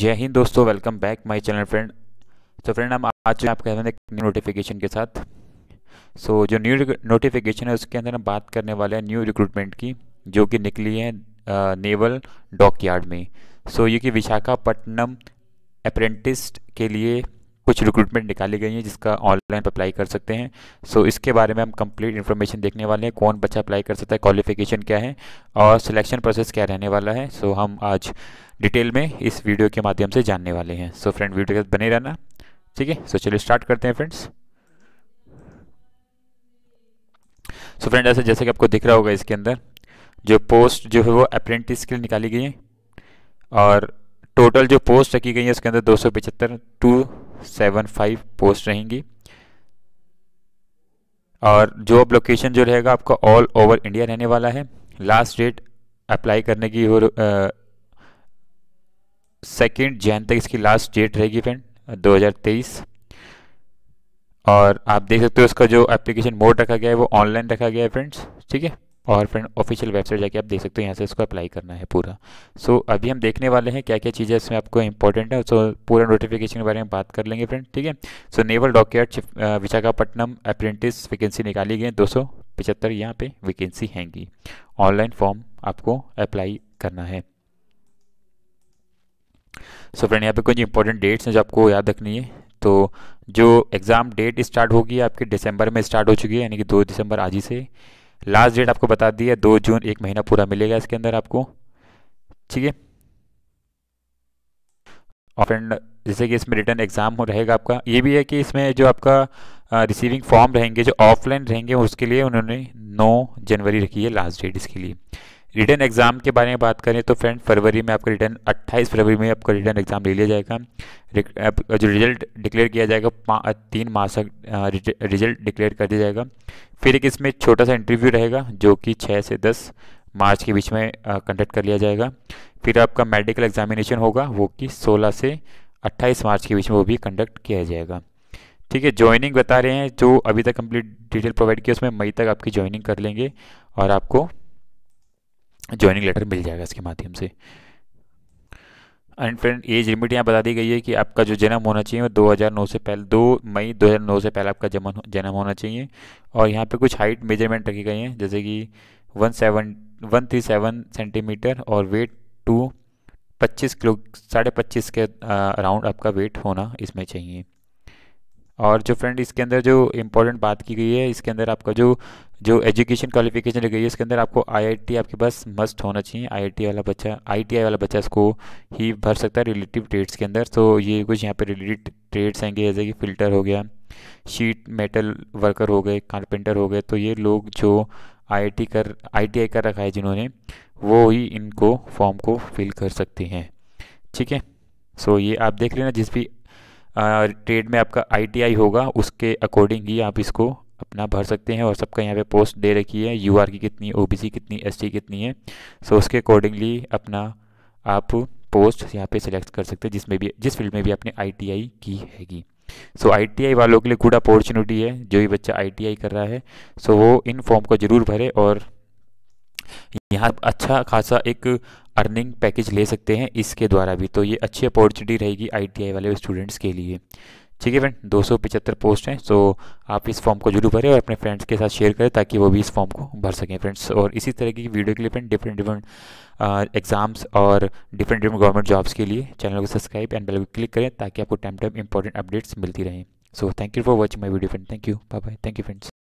जय हिंद दोस्तों welcome back my channel friend तो फ्रेंड हम आज आपके कहते एक न्यू नोटिफिकेशन के साथ सो so, जो न्यू नोटिफिकेशन है उसके अंदर हम बात करने वाले हैं न्यू रिक्रूटमेंट की जो कि निकली है नेवल डॉकयार्ड में सो so, ये कि विशाखापट्टनम अप्रेंटिस के लिए कुछ रिक्रूटमेंट निकाली गई हैं जिसका ऑनलाइन अप्लाई कर सकते हैं सो so, इसके बारे में हम कंप्लीट इन्फॉर्मेशन देखने वाले हैं कौन बच्चा अप्लाई कर सकता है क्वालिफिकेशन क्या है और सिलेक्शन प्रोसेस क्या रहने वाला है सो so, हम आज डिटेल में इस वीडियो के माध्यम से जानने वाले हैं सो so, फ्रेंड वीडियो के बने रहना ठीक है सो चलिए स्टार्ट करते हैं फ्रेंड्स सो फ्रेंड ऐसे जैसे कि आपको दिख रहा होगा इसके अंदर जो पोस्ट जो है वो अप्रेंटिस के लिए निकाली गई है और टोटल जो पोस्ट रखी गई है उसके अंदर दो सौ पचहत्तर टू सेवन फाइव पोस्ट रहेंगी और जॉब लोकेशन जो रहेगा आपका ऑल ओवर इंडिया रहने वाला है लास्ट डेट अप्लाई करने की और सेकेंड जैन तक इसकी लास्ट डेट रहेगी फ्रेंड 2023 और आप देख सकते हो इसका जो एप्लीकेशन मोड रखा गया है वो ऑनलाइन रखा गया है फ्रेंड्स ठीक है और फ्रेंड ऑफिशियल वेबसाइट जाके आप देख सकते हो यहाँ से इसको अप्लाई करना है पूरा सो so, अभी हम देखने वाले हैं क्या क्या चीज़ें इसमें आपको इंपॉर्टेंट है सो so, पूरा नोटिफिकेशन के बारे में बात कर लेंगे फ्रेंड ठीक है so naval dockyard Visakhapatnam apprentice vacancy निकाली गई दो सौ पचहत्तर यहाँ पर वैकेंसी हैंगी ऑनलाइन फॉर्म आपको अप्लाई करना है सो फ्रेंड यहाँ पे कुछ इंपॉर्टेंट डेट्स हैं जो आपको याद रखनी है तो जो एग्ज़ाम डेट स्टार्ट होगी आपके दिसंबर में स्टार्ट हो चुकी है यानी कि दो दिसंबर आज ही से लास्ट डेट आपको बता दी है दो जून एक महीना पूरा मिलेगा इसके अंदर आपको ठीक है और फ्रेंड जैसे कि इसमें रिटर्न एग्जाम हो रहेगा आपका ये भी है कि इसमें जो आपका रिसीविंग फॉर्म रहेंगे जो ऑफलाइन रहेंगे उसके लिए उन्होंने नौ जनवरी रखी है लास्ट डेट इसके लिए रिटर्न एग्ज़ाम के बारे में बात करें तो फ्रेंड फरवरी में आपका रिटर्न 28 फरवरी में आपका रिटर्न एग्ज़ाम ले लिया जाएगा जो रिजल्ट डिक्लेयर किया जाएगा तीन मार्च तक रिजल्ट डिक्लेयर कर दिया जाएगा फिर एक इसमें छोटा सा इंटरव्यू रहेगा जो कि छः से दस मार्च के बीच में कंडक्ट कर लिया जाएगा फिर आपका मेडिकल एग्जामिनेशन होगा वो कि सोलह से अट्ठाईस मार्च के बीच में वो भी कंडक्ट किया जाएगा ठीक है ज्वाइनिंग बता रहे हैं जो अभी तक कंप्लीट डिटेल प्रोवाइड किया उसमें मई तक आपकी ज्वाइनिंग कर लेंगे और आपको ज्वाइनिंग लेटर मिल जाएगा इसके माध्यम से एंड फ्रेंड एज लिमिट यहाँ बता दी गई है कि आपका जो जन्म होना चाहिए वो 2009 से पहले दो मई 2009 से पहले आपका जमन जन्म होना चाहिए और यहाँ पे कुछ हाइट मेजरमेंट रखी गई हैं जैसे कि one seven one three seven centimetre और वेट टू पच्चीस किलो साढ़े पच्चीस के अराउंड आपका वेट होना इसमें चाहिए और जो फ्रेंड इसके अंदर जो इम्पोर्टेंट बात की गई है इसके अंदर आपका जो जो एजुकेशन क्वालिफिकेशन लगी गई है इसके अंदर आपको आईआईटी आपके पास मस्ट होना चाहिए आईआईटी वाला बच्चा आईटीआई वाला बच्चा इसको ही भर सकता है रिलेटिव ट्रेड्स के अंदर तो ये कुछ यहाँ पे रिलेटेड ट्रेड्स आएंगे जैसे कि फ़िल्टर हो गया शीट मेटल वर्कर हो गए कारपेंटर हो गए तो ये लोग जो आई कर आई कर रखा है जिन्होंने वो ही इनको फॉर्म को फिल कर सकते हैं ठीक है सो ये आप देख लेना जिस भी ट्रेड में आपका आई होगा उसके अकॉर्डिंग ही आप इसको अपना भर सकते हैं और सबका यहाँ पे पोस्ट दे रखी है यू की कितनी ओ कितनी एस कितनी है सो उसके अकॉर्डिंगली अपना आप पोस्ट यहाँ पे सिलेक्ट कर सकते हैं जिसमें भी जिस फील्ड में भी आपने आई की हैगी सो आईटीआई आई वालों के लिए गुड अपॉर्चुनिटी है जो भी बच्चा आई कर रहा है सो वो इन फॉर्म को ज़रूर भरे और यहाँ अच्छा खासा एक अर्निंग पैकेज ले सकते हैं इसके द्वारा भी तो ये अच्छी अपॉर्चुनिटी रहेगी आई वाले स्टूडेंट्स के लिए ठीक है फ्रेंड दो पोस्ट हैं सो आप इस फॉर्म को जरूर भरें और अपने फ्रेंड्स के साथ शेयर करें ताकि वो भी इस फॉर्म को भर सकें फ्रेंड्स और इसी तरह की वीडियो के लिए फ्रेंड डिफरेंट डिफरेंट एग्जाम्स और डिफरेंट डिफरेंट गवर्नमेंट जॉब्स के लिए चैनल को सब्सक्राइब एंड बेल को क्लिक करें ताकि आपको टाइम टाइम इंपॉर्टेंट अपडेट्स मिलती रहें so thank you for watching my video friend thank you bye bye thank you friends